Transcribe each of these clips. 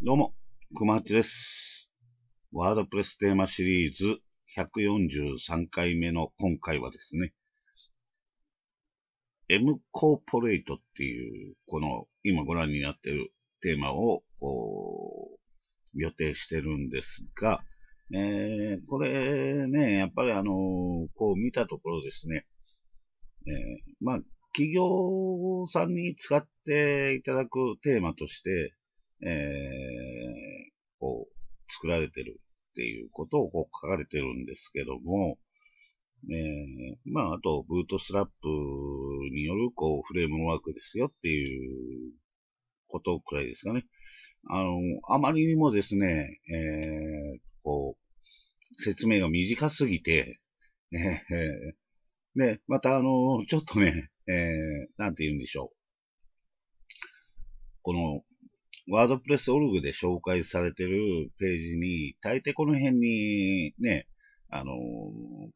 どうも、熊八です。ワードプレステーマシリーズ143回目の今回はですね、M コーポレートっていう、この今ご覧になっているテーマを、こう、予定してるんですが、えー、これね、やっぱりあのこう見たところですね、えー、まあ、企業さんに使っていただくテーマとして、えー、こう、作られてるっていうことをこう書かれてるんですけども、えー、まあ、あと、ブートスラップによる、こう、フレームワークですよっていうことくらいですかね。あの、あまりにもですね、えー、こう、説明が短すぎて、ね、えー、で、またあの、ちょっとね、えー、なんて言うんでしょう。この、ワードプレスオルグで紹介されてるページに、大抵この辺にね、あの、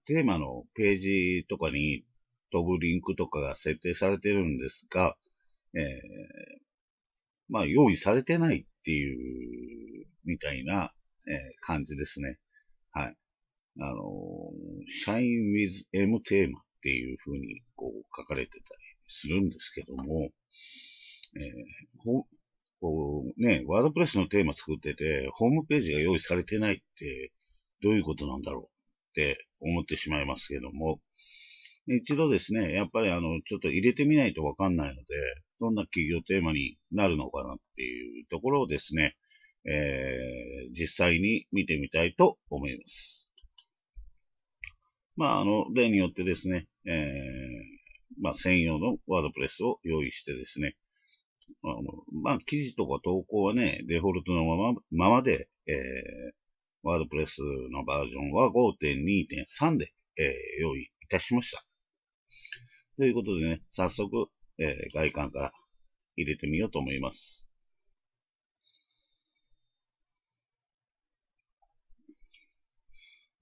テーマのページとかに飛ぶリンクとかが設定されてるんですが、えー、まあ用意されてないっていう、みたいな、えー、感じですね。はい。あのー、shine with M テーマっていう風にこう書かれてたりするんですけども、えー、ほこうね、ワードプレスのテーマ作ってて、ホームページが用意されてないってどういうことなんだろうって思ってしまいますけども、一度ですね、やっぱりあの、ちょっと入れてみないとわかんないので、どんな企業テーマになるのかなっていうところをですね、えー、実際に見てみたいと思います。まあ、あの、例によってですね、えー、まあ、専用のワードプレスを用意してですね、あのまあ、記事とか投稿はね、デフォルトのままままで、えー、ワードプレスのバージョンは5.2.3で、えー、用意いたしました。ということでね、早速、えー、外観から入れてみようと思います。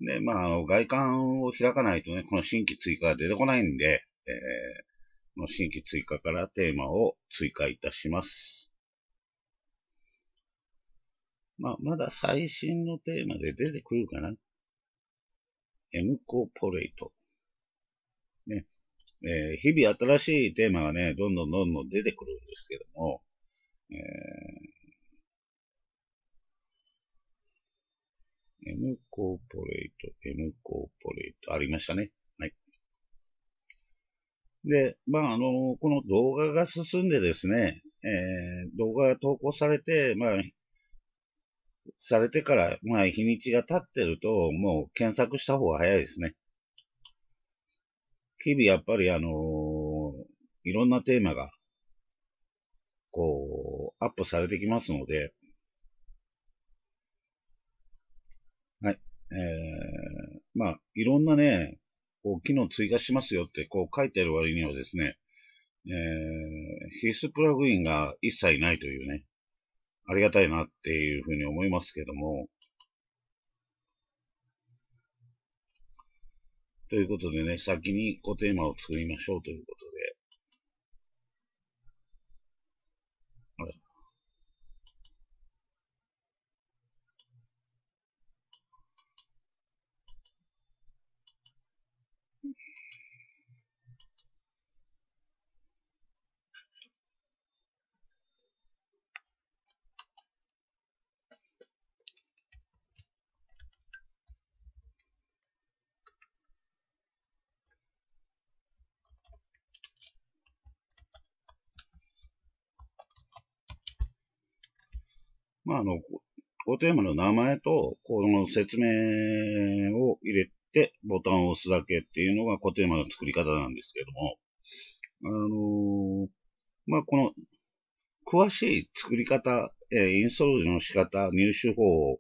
で、まあ、あの、外観を開かないとね、この新規追加が出てこないんで、えー、この新規追加からテーマを追加いたします。まあ、まだ最新のテーマで出てくるかなエムコーポレート。えー、日々新しいテーマがね、どんどんどんどん出てくるんですけども、えー、M コーポレート、M コーポレート、ありましたね。はい。で、まあ、あの、この動画が進んでですね、えー、動画が投稿されて、まあ、されてから、まあ、日にちが経ってると、もう検索した方が早いですね。日々やっぱりあのいろんなテーマが、こう、アップされてきますので、はい。えー、まあ、いろんなね、こう、機能追加しますよって、こう書いてる割にはですね、えー、必須プラグインが一切ないというね、ありがたいなっていうふうに思いますけども、ということでね、先にこテーマを作りましょうということまあ、あの、ごテーマの名前と、この説明を入れて、ボタンを押すだけっていうのがコテーマの作り方なんですけども、あのー、まあ、この、詳しい作り方、えインストールの仕方、入手法、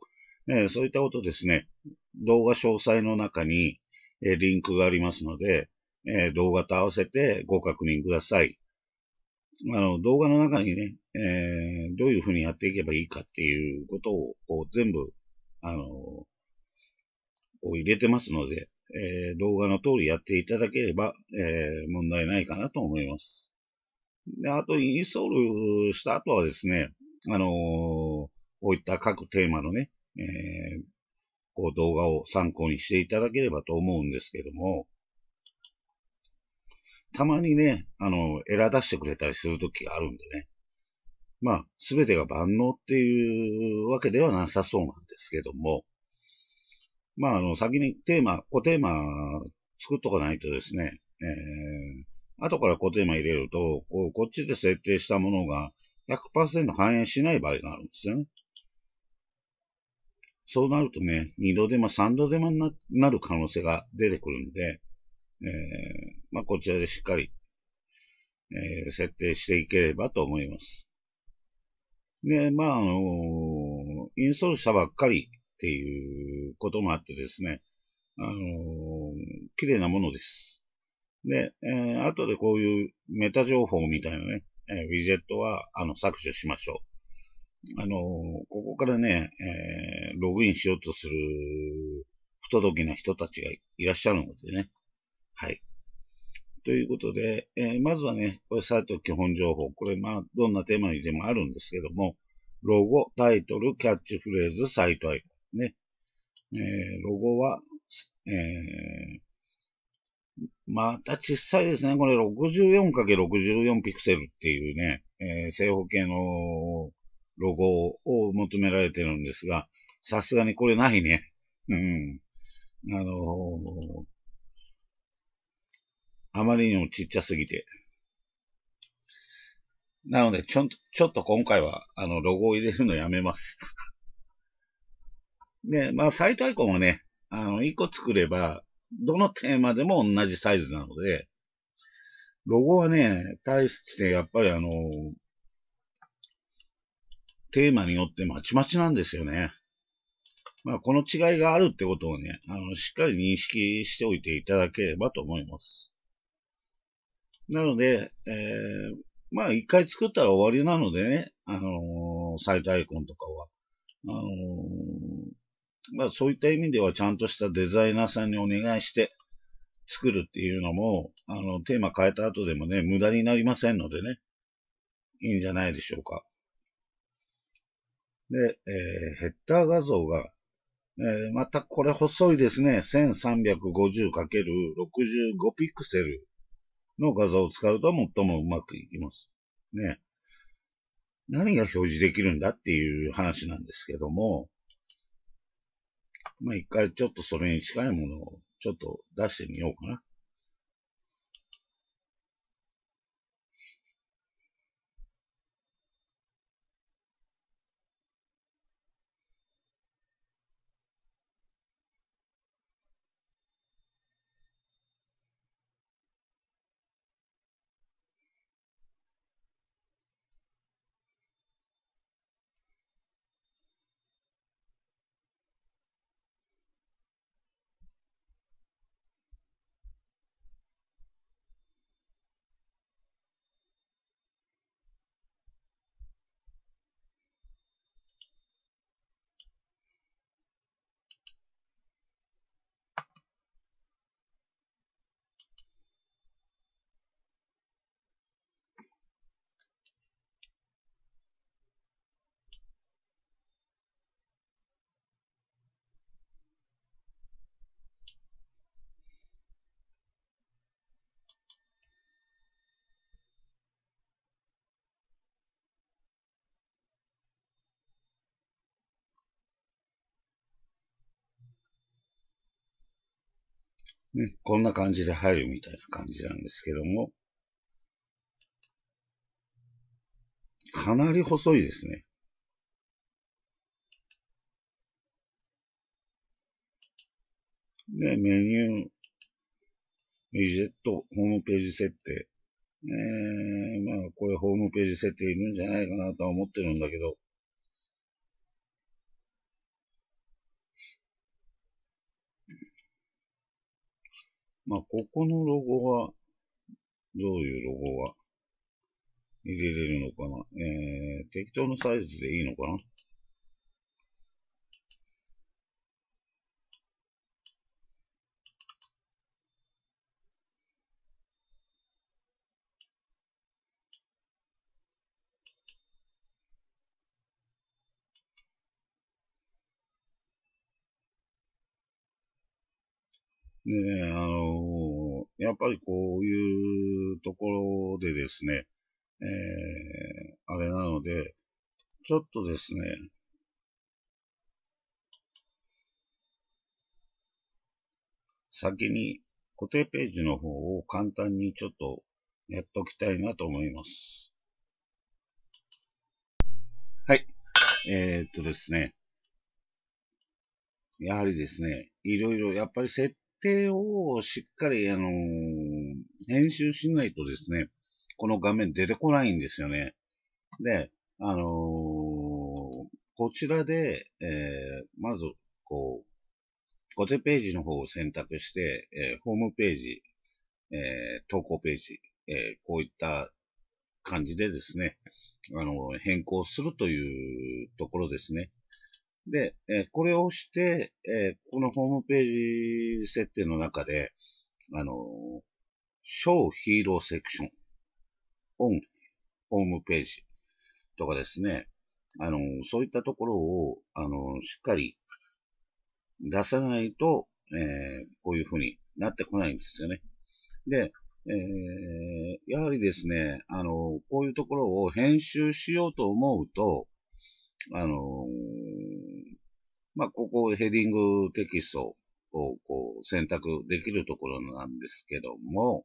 えそういったことですね、動画詳細の中に、えリンクがありますので、え動画と合わせてご確認ください。あの、動画の中にね、えー、どういうふうにやっていけばいいかっていうことを、こう、全部、あの、こう入れてますので、えー、動画の通りやっていただければ、えー、問題ないかなと思います。で、あと、インストールした後はですね、あのー、こういった各テーマのね、えー、こう動画を参考にしていただければと思うんですけども、たまにね、あの、エラ出してくれたりする時があるんでね。まあ、すべてが万能っていうわけではなさそうなんですけども、まあ、あの、先にテーマ、固テーマ作っとかないとですね、えー、後から固テーマ入れると、こう、こっちで設定したものが100%反映しない場合があるんですよね。そうなるとね、二度手間、三度手間になる可能性が出てくるんで、えー、まあ、こちらでしっかり、えー、設定していければと思います。で、まあ、あのー、インストールしたばっかりっていうこともあってですね、あのー、綺麗なものです。で、えー、後でこういうメタ情報みたいなね、えー、ウィジェットは、あの、削除しましょう。あのー、ここからね、えー、ログインしようとする不届きな人たちがいらっしゃるのでね。はい。ということで、えー、まずはね、これサイト基本情報。これまあ、どんなテーマにでもあるんですけども、ロゴ、タイトル、キャッチフレーズ、サイトアイコン。ね。えー、ロゴは、えー、また小さいですね。これ 64×64 ピクセルっていうね、え正方形のロゴを求められてるんですが、さすがにこれないね。うん。あのあまりにもちっちゃすぎて。なので、ちょん、ちょっと今回は、あの、ロゴを入れるのやめます。で、まあ、サイトアイコンはね、あの、1個作れば、どのテーマでも同じサイズなので、ロゴはね、対してやっぱりあの、テーマによってまちまちなんですよね。まあ、この違いがあるってことをね、あの、しっかり認識しておいていただければと思います。なので、えー、まあ一回作ったら終わりなのでね、あのー、最大根とかは。あのー、まあそういった意味ではちゃんとしたデザイナーさんにお願いして作るっていうのも、あの、テーマ変えた後でもね、無駄になりませんのでね、いいんじゃないでしょうか。で、えー、ヘッダー画像が、えー、またこれ細いですね。1350×65 ピクセルの画像を使うと最もうまくいきます。ね。何が表示できるんだっていう話なんですけども、まあ一回ちょっとそれに近いものをちょっと出してみようかな。ね、こんな感じで入るみたいな感じなんですけども、かなり細いですね。で、メニュー、ウィジェット、ホームページ設定。えー、まあ、これホームページ設定いるんじゃないかなとは思ってるんだけど、まあ、ここのロゴは、どういうロゴが入れれるのかな。えー、適当なサイズでいいのかな。でね、あのー、やっぱりこういうところでですね、えー、あれなので、ちょっとですね、先に固定ページの方を簡単にちょっとやっときたいなと思います。はい。えー、っとですね。やはりですね、いろいろやっぱり設定をしっかり、あの編集しないとですね、この画面出てこないんですよね。で、あのー、こちらで、えー、まず、こう、固定ページの方を選択して、えー、ホームページ、え投稿ページ、えこういった感じでですね、あの、変更するというところですね。で、えー、これを押して、えー、このホームページ設定の中で、あのー、小ヒーローセクション、オン、ホームページとかですね、あのー、そういったところを、あのー、しっかり出さないと、えこういうふうになってこないんですよね。で、えやはりですね、あのこういうところを編集しようと思うと、あのまあ、ここヘディングテキストをこう選択できるところなんですけども、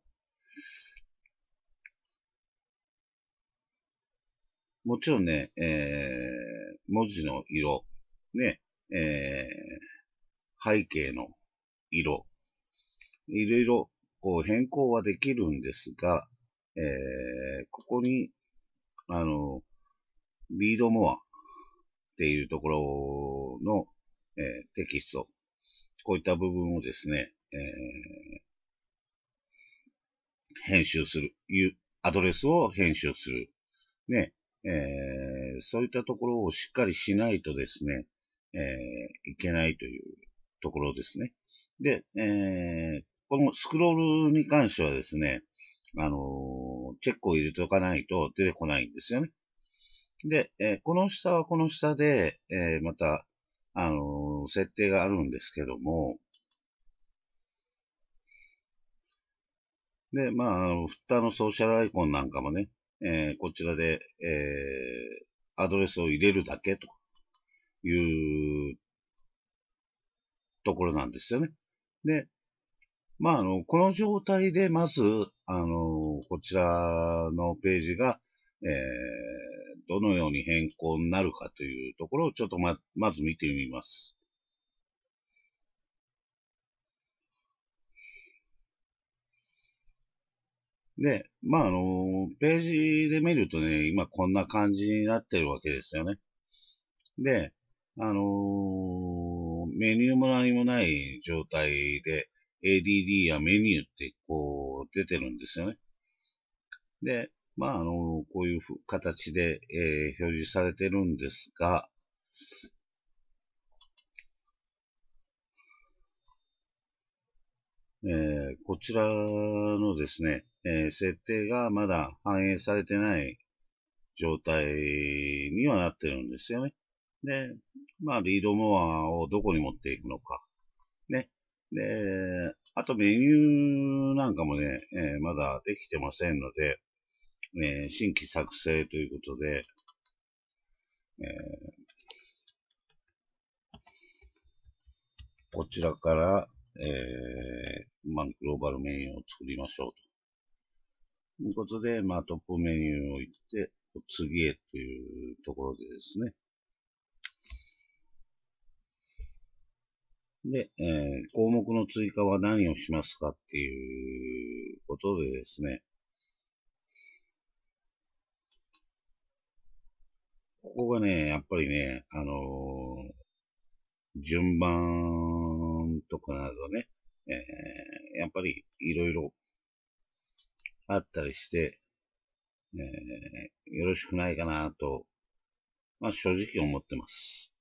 もちろんね、えー、文字の色、ね、えー、背景の色、いろいろこう変更はできるんですが、えー、ここに、あの、ビードモアっていうところのえー、テキスト、こういった部分をですね、えー、編集する、いう、アドレスを編集する。ね、えー、そういったところをしっかりしないとですね、えいけないというところですね。で、えこのスクロールに関してはですね、あのチェックを入れておかないと出てこないんですよね。で、えこの下はこの下で、えまた、あの設定があるんですけども、で、まあ、あの、フッターのソーシャルアイコンなんかもね、えー、こちらで、えー、アドレスを入れるだけというところなんですよね。で、まあ、あの、この状態で、まず、あの、こちらのページが、えー、どのように変更になるかというところをちょっとま、まず見てみます。で、まあ、あの、ページで見るとね、今こんな感じになってるわけですよね。で、あのー、メニューも何もない状態で、ADD やメニューってこう出てるんですよね。で、まあ、あのー、こういう形で、えー、表示されてるんですが、えー、こちらのですね、えー、設定がまだ反映されてない状態にはなってるんですよね。で、まあ、リードモアをどこに持っていくのか。ね。で、あとメニューなんかもね、えー、まだできてませんので、えー、新規作成ということで、えー、こちらから、えー、まあ、グローバルメニューを作りましょうと。ということで、まあ、トップメニューを行って、次へというところでですね。で、えー、項目の追加は何をしますかっていうことでですね。ここがね、やっぱりね、あのー、順番とかなどね、えー、やっぱりいろいろあったりして、えー、よろしくないかなと、まあ正直思ってます。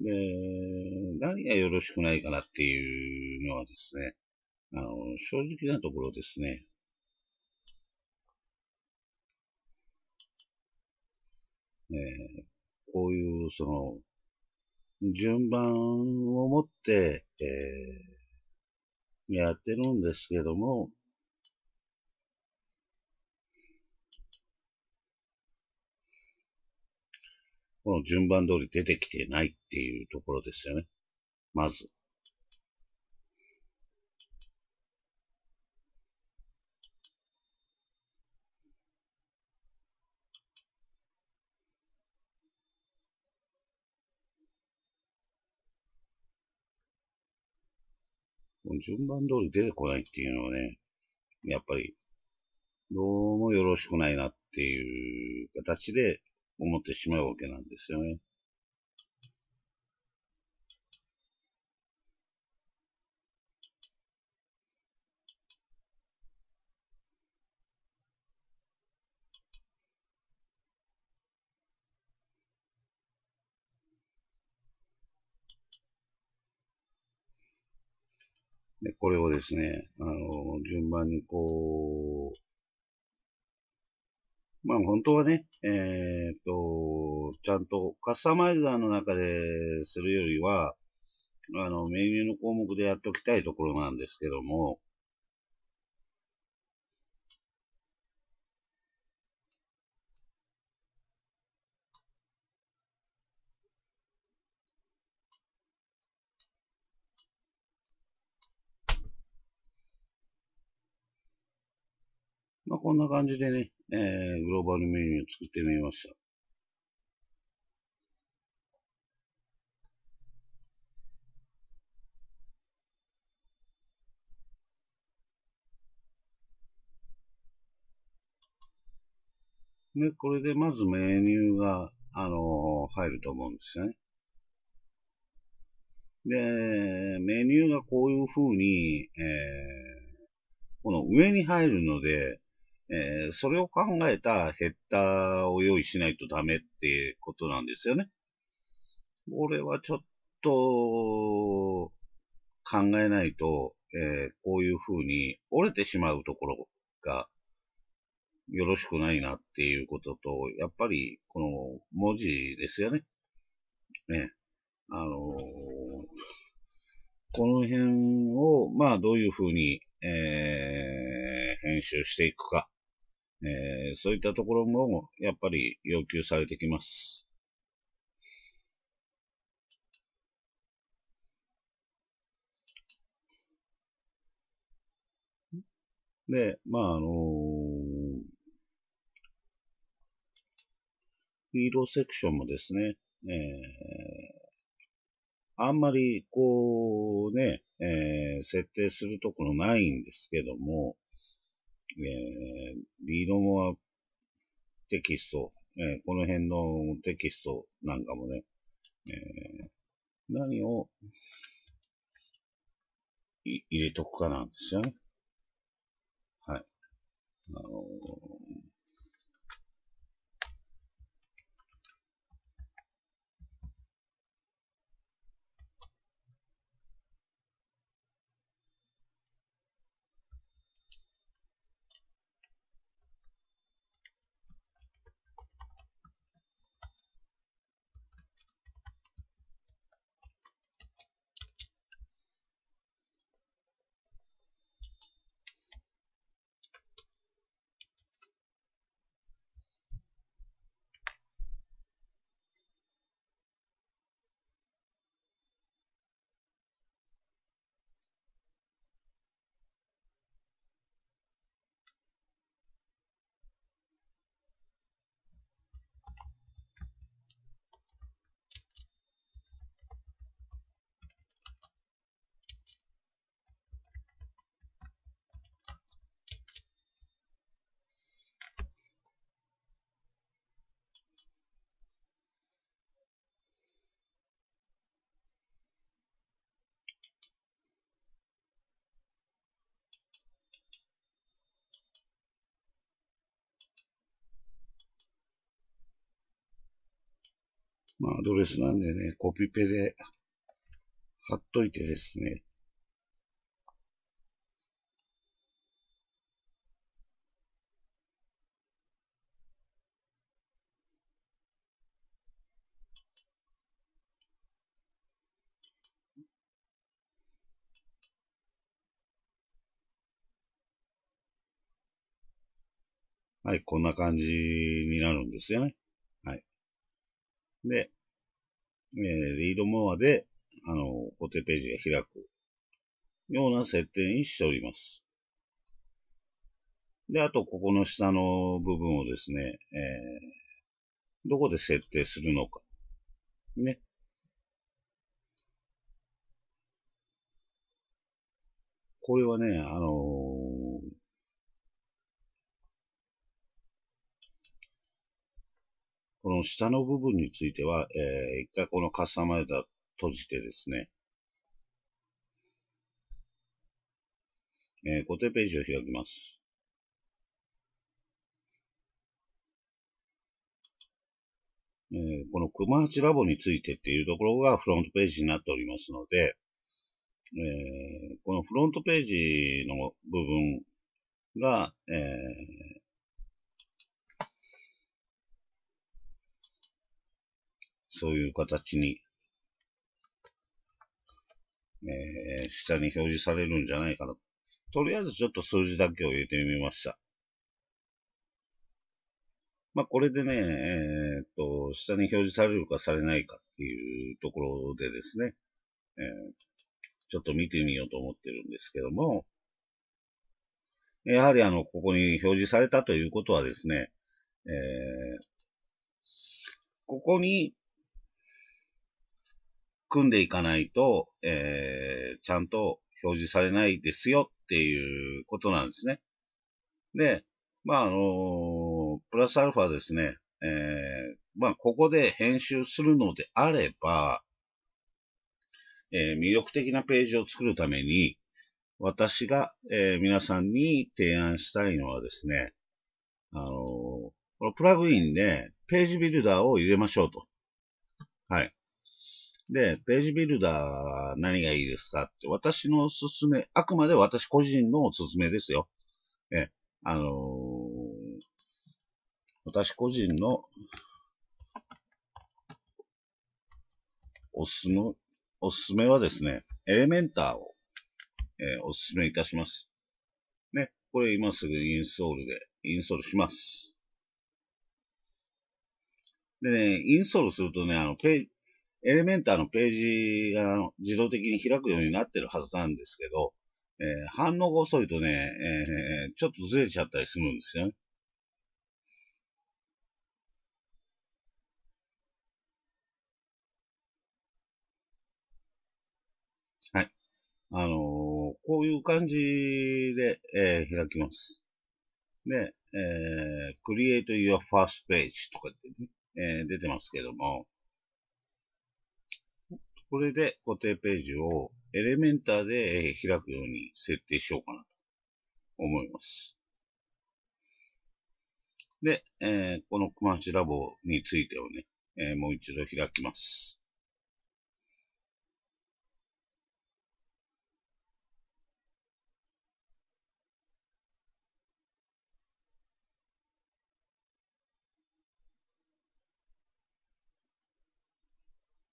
で、何がよろしくないかなっていうのはですね、あの、正直なところですね、えー、こういう、その、順番を持って、えー、やってるんですけども、この順番通り出てきてないっていうところですよね。まず。順番通り出てこないっていうのはね、やっぱり、どうもよろしくないなっていう形で思ってしまうわけなんですよね。で、これをですね、あの、順番にこう、まあ本当はね、えー、っと、ちゃんとカスタマイザーの中でするよりは、あの、メニューの項目でやっておきたいところなんですけども、こんな感じでね、えー、グローバルメニューを作ってみました。ね、これでまずメニューが、あのー、入ると思うんですよね。で、メニューがこういう風に、えー、この上に入るので、えー、それを考えたヘッダーを用意しないとダメってことなんですよね。俺はちょっと考えないと、えー、こういう風に折れてしまうところがよろしくないなっていうことと、やっぱりこの文字ですよね。ね。あのー、この辺を、まあどういう風に、えー、編集していくかえー、そういったところもやっぱり要求されてきます。で、まあ、あのー、フィードセクションもですね、えー、あんまり、こうね、えー、設定するところないんですけども、えー、ビードモアテキスト、えー、この辺のテキストなんかもね、えー、何を入れとくかなんですよね。はい。あのーまあ、アドレスなんでね、コピペで貼っといてですね。はい、こんな感じになるんですよね。で、えー、リードモアで、あの、固定ページが開くような設定にしております。で、あと、ここの下の部分をですね、えー、どこで設定するのか。ね。これはね、あのこの下の部分については、えー、一回このカスタマイザー閉じてですね、えー、固定ページを開きます。えー、この熊八ラボについてっていうところがフロントページになっておりますので、えー、このフロントページの部分が、えー、そういう形に、えー、下に表示されるんじゃないかな。とりあえずちょっと数字だけを入れてみました。まあ、これでね、えー、っと、下に表示されるかされないかっていうところでですね、えー、ちょっと見てみようと思ってるんですけども、やはりあの、ここに表示されたということはですね、えー、ここに組んでいかないと、えー、ちゃんと表示されないですよっていうことなんですね。で、まあ、あのプラスアルファですね、えー、まあ、ここで編集するのであれば、えー、魅力的なページを作るために、私が、えー、皆さんに提案したいのはですね、あのこのプラグインでページビルダーを入れましょうと。はい。で、ページビルダー何がいいですかって、私のおすすめ、あくまで私個人のおすすめですよ。え、あのー、私個人のおすすめ、おすすめはですね、エレメンターを、えー、おすすめいたします。ね、これ今すぐインストールで、インストールします。でね、インストールするとね、あの、ペエレメンターのページが自動的に開くようになってるはずなんですけど、えー、反応が遅いとね、えー、ちょっとずれちゃったりするんですよね。はい。あのー、こういう感じで、えー、開きます。で、えー、create your first page とかってね、えー、出てますけども、これで固定ページをエレメンターで開くように設定しようかなと思います。で、えー、このクマシラボについてをね、えー、もう一度開きます。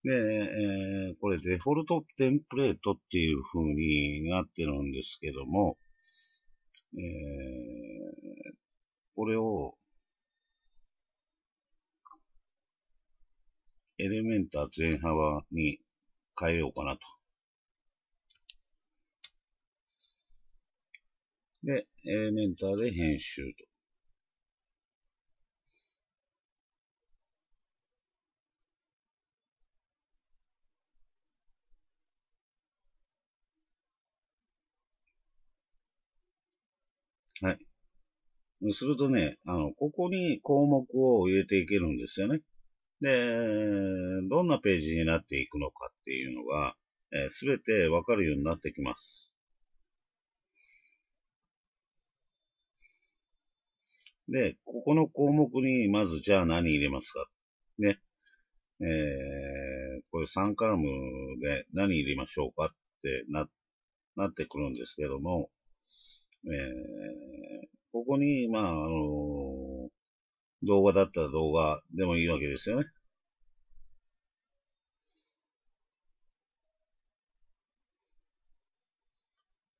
で、えー、これデフォルトテンプレートっていう風になってるんですけども、えー、これを、エレメンター全幅に変えようかなと。で、エレメンターで編集と。はい。するとね、あの、ここに項目を入れていけるんですよね。で、どんなページになっていくのかっていうのが、す、え、べ、てわかるようになってきます。で、ここの項目に、まずじゃあ何入れますか。ね。えー、これ3カラムで何入れましょうかってな、なってくるんですけども、えー、ここに、まあ、あのー、動画だったら動画でもいいわけですよね。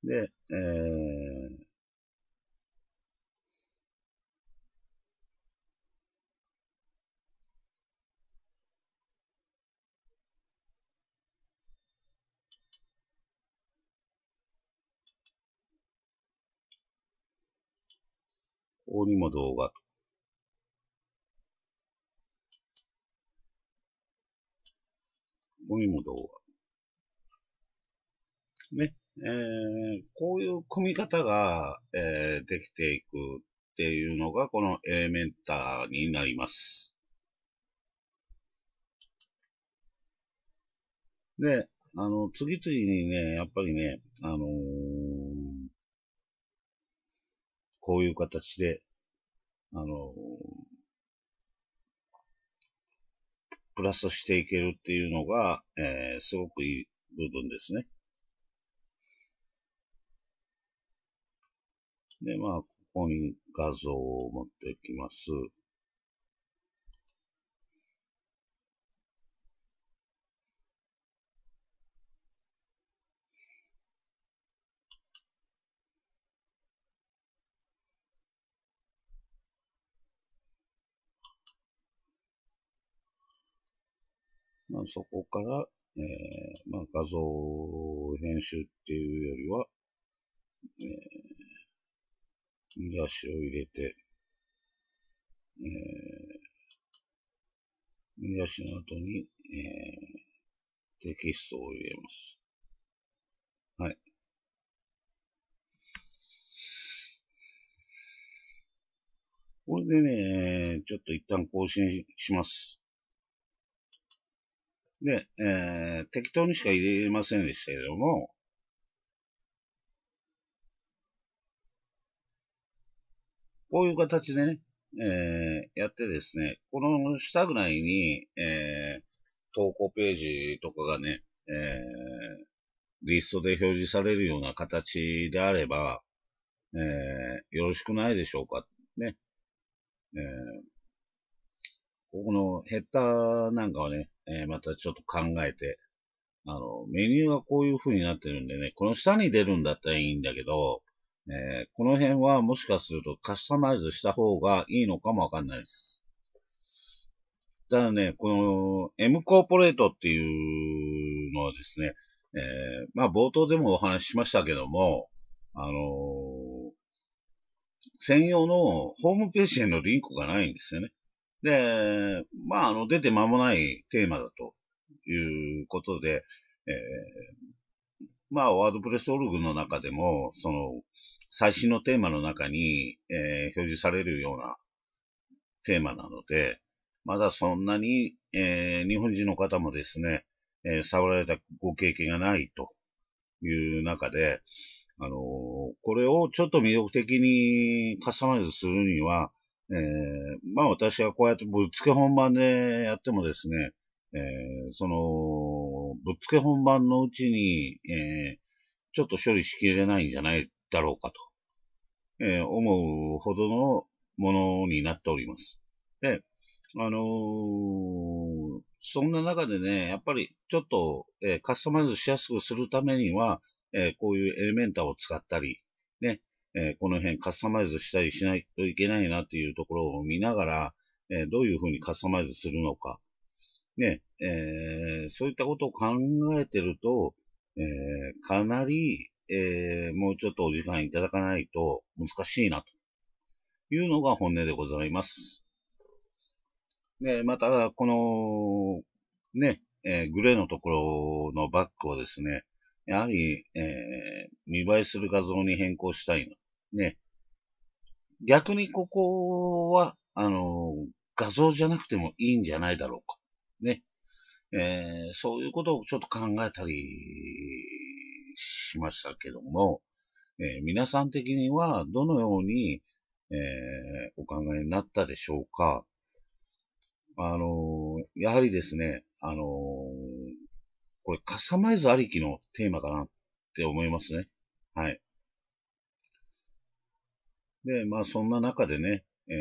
で、えーここにも動画と。ここにも動画。ね。えー、こういう組み方が、えー、できていくっていうのが、このエレメンターになります。で、あの、次々にね、やっぱりね、あのーこういう形で、あの、プラスしていけるっていうのが、えー、すごくいい部分ですね。で、まあ、ここに画像を持ってきます。まあ、そこから、えー、まあ、画像編集っていうよりは、えー、見出しを入れて、えー、見出しの後に、えー、テキストを入れます。はい。これでね、ちょっと一旦更新します。で、えー、適当にしか入れませんでしたけども、こういう形でね、えー、やってですね、この下ぐらいに、えー、投稿ページとかがね、えー、リストで表示されるような形であれば、えー、よろしくないでしょうか。ね。えー、ここのヘッダーなんかはね、えー、またちょっと考えて、あの、メニューがこういう風になってるんでね、この下に出るんだったらいいんだけど、えー、この辺はもしかするとカスタマイズした方がいいのかもわかんないです。ただね、この M コーポレートっていうのはですね、えー、まあ冒頭でもお話ししましたけども、あのー、専用のホームページへのリンクがないんですよね。で、まあ、あの、出て間もないテーマだということで、えー、まあ、ワードプレスオルグの中でも、その、最新のテーマの中に、えー、表示されるようなテーマなので、まだそんなに、えー、日本人の方もですね、えー、触られたご経験がないという中で、あのー、これをちょっと魅力的にカスタマイズするには、えー、まあ私はこうやってぶっつけ本番でやってもですね、えー、その、ぶっつけ本番のうちに、えー、ちょっと処理しきれないんじゃないだろうかと、えー、思うほどのものになっております。で、あのー、そんな中でね、やっぱりちょっと、えー、カスタマイズしやすくするためには、えー、こういうエレメンタを使ったり、ね、えこの辺カスタマイズしたりしないといけないなっていうところを見ながら、えどういうふうにカスタマイズするのか、ね、えー、そういったことを考えてると、えー、かなり、えー、もうちょっとお時間いただかないと難しいな、というのが本音でございます。で、また、この、ね、えグレーのところのバッグをですね、やはり、えー、見栄えする画像に変更したいの。ね。逆にここは、あのー、画像じゃなくてもいいんじゃないだろうか。ね。えー、そういうことをちょっと考えたりしましたけども、えー、皆さん的にはどのように、えー、お考えになったでしょうか。あのやはりですね、あのこれカスタマイズありきのテーマかなって思いますね。はい。で、まあそんな中でね、えー、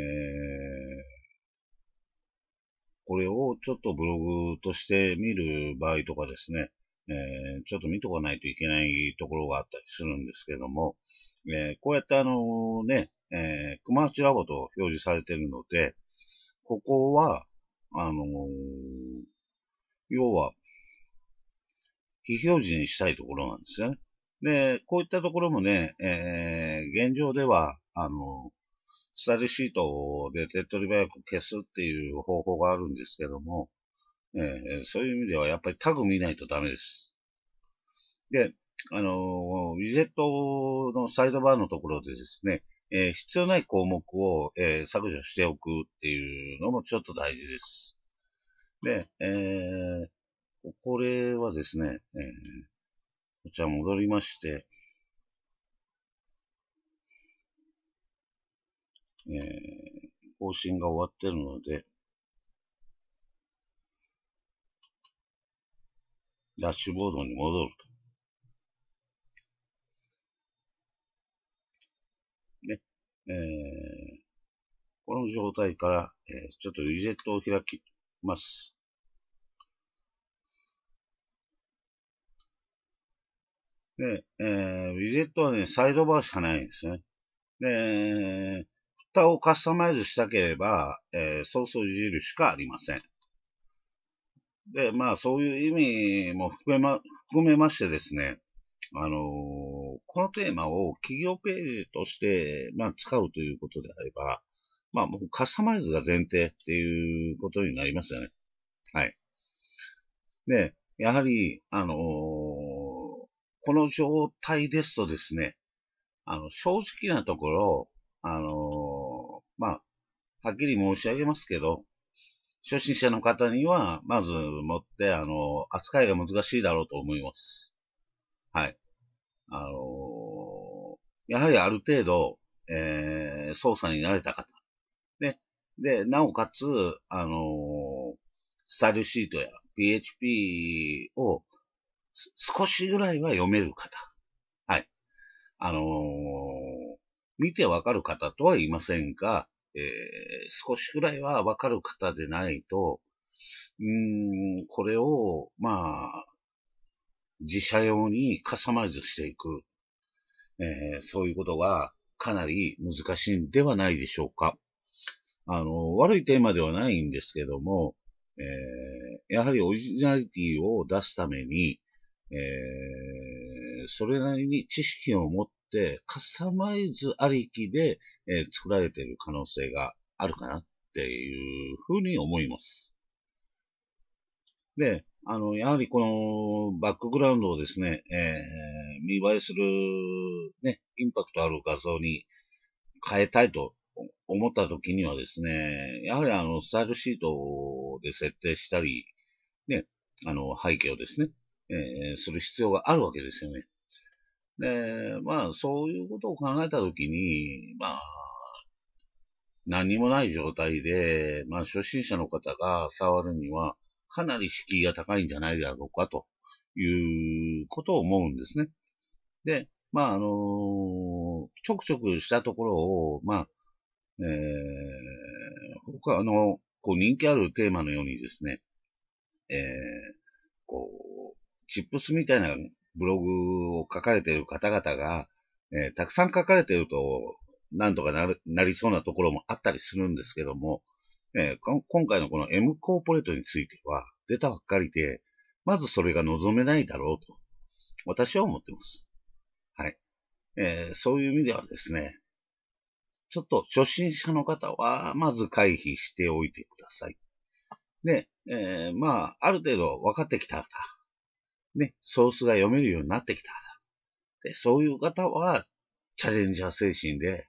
これをちょっとブログとして見る場合とかですね、えー、ちょっと見とかないといけないところがあったりするんですけども、えー、こうやってあのね、えー、熊八ラボと表示されてるので、ここは、あのー、要は、非表示にしたいところなんですよね。で、こういったところもね、えー、現状では、あの、スタディシートで手っ取り早く消すっていう方法があるんですけども、えー、そういう意味ではやっぱりタグ見ないとダメです。で、あの、ウィジェットのサイドバーのところでですね、えー、必要ない項目を、えー、削除しておくっていうのもちょっと大事です。で、えー、これはですね、えー、こちら戻りまして、えー、更新が終わってるので、ダッシュボードに戻ると。ね、えー、この状態から、えー、ちょっとウィジェットを開きます。で、えー、ウィジェットはね、サイドバーしかないんですね。で、蓋をカスタマイズしたければ、えー、ソースをいじるしかありません。で、まあ、そういう意味も含めま、含めましてですね、あのー、このテーマを企業ページとして、まあ、使うということであれば、まあ、もうカスタマイズが前提っていうことになりますよね。はい。で、やはり、あのーこの状態ですとですね、あの、正直なところ、あのまあ、はっきり申し上げますけど、初心者の方には、まず持って、あの、扱いが難しいだろうと思います。はい。あのやはりある程度、えー、操作に慣れた方。ね。で、なおかつ、あのスタイルシートや PHP を少しぐらいは読める方。はい。あのー、見てわかる方とは言いませんが、えー、少しぐらいはわかる方でないと、うん、これを、まあ、自社用にカスタマイズしていく、えー、そういうことがかなり難しいんではないでしょうか。あの、悪いテーマではないんですけども、えー、やはりオリジナリティを出すために、えー、それなりに知識を持って、カスタマイズありきで、えー、作られている可能性があるかなっていうふうに思います。で、あの、やはりこのバックグラウンドをですね、えー、見栄えする、ね、インパクトある画像に変えたいと思った時にはですね、やはりあの、スタイルシートで設定したり、ね、あの、背景をですね、えー、する必要があるわけですよね。で、まあ、そういうことを考えたときに、まあ、何もない状態で、まあ、初心者の方が触るには、かなり敷居が高いんじゃないだろうか、ということを思うんですね。で、まあ、あのー、ちょくちょくしたところを、まあ、えー、他の、こう人気あるテーマのようにですね、えー、こう、チップスみたいなブログを書かれている方々が、えー、たくさん書かれていると、なんとかなりなりそうなところもあったりするんですけども、えー、今回のこの M コーポレートについては、出たばっかりで、まずそれが望めないだろうと、私は思ってます。はい。えー、そういう意味ではですね、ちょっと初心者の方は、まず回避しておいてください。で、えー、まあ、ある程度分かってきた方、ね、ソースが読めるようになってきたで、そういう方は、チャレンジャー精神で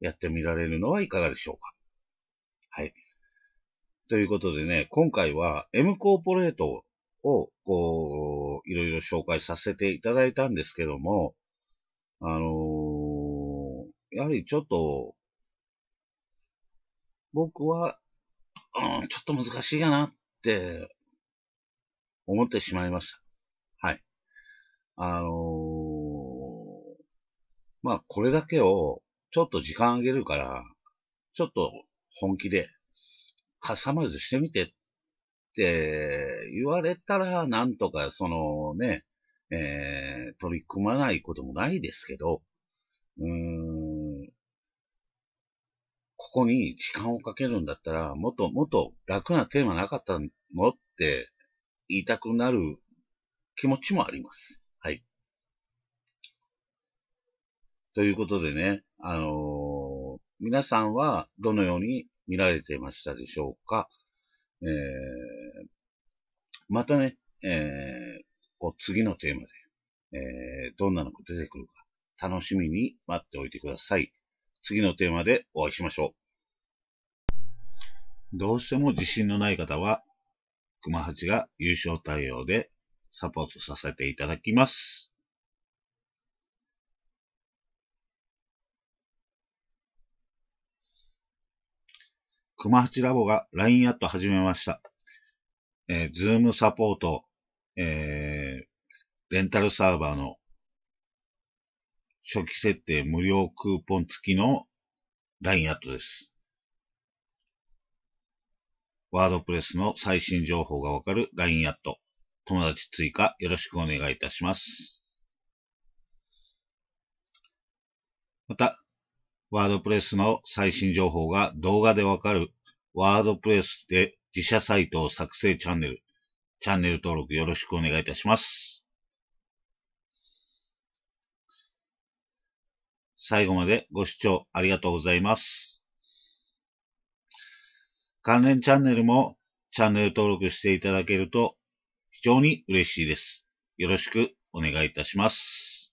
やってみられるのはいかがでしょうか。はい。ということでね、今回は M コーポレートを、こう、いろいろ紹介させていただいたんですけども、あのー、やはりちょっと、僕は、うん、ちょっと難しいかなって思ってしまいました。はい。あのー、まあ、これだけを、ちょっと時間あげるから、ちょっと本気で、カスタマイズしてみてって言われたら、なんとか、そのね、えー、取り組まないこともないですけど、うーん、ここに時間をかけるんだったら、もっともっと楽なテーマなかったのって言いたくなる気持ちもあります。はい。ということでね、あのー、皆さんはどのように見られていましたでしょうか。えー、またね、えー、こう次のテーマで、えー、どんなのが出てくるか、楽しみに待っておいてください。次のテーマでお会いしましょう。どうしても自信のない方は、熊八が優勝対応でサポートさせていただきます。熊八ラボが LINE アット始めました。えー、ズームサポート、えー、レンタルサーバーの初期設定無料クーポン付きの LINE アットです。ワードプレスの最新情報がわかる LINE アット。友達追加よろしくお願いいたします。また、ワードプレスの最新情報が動画でわかるワードプレスで自社サイトを作成チャンネル、チャンネル登録よろしくお願いいたします。最後までご視聴ありがとうございます。関連チャンネルもチャンネル登録していただけると非常に嬉しいです。よろしくお願いいたします。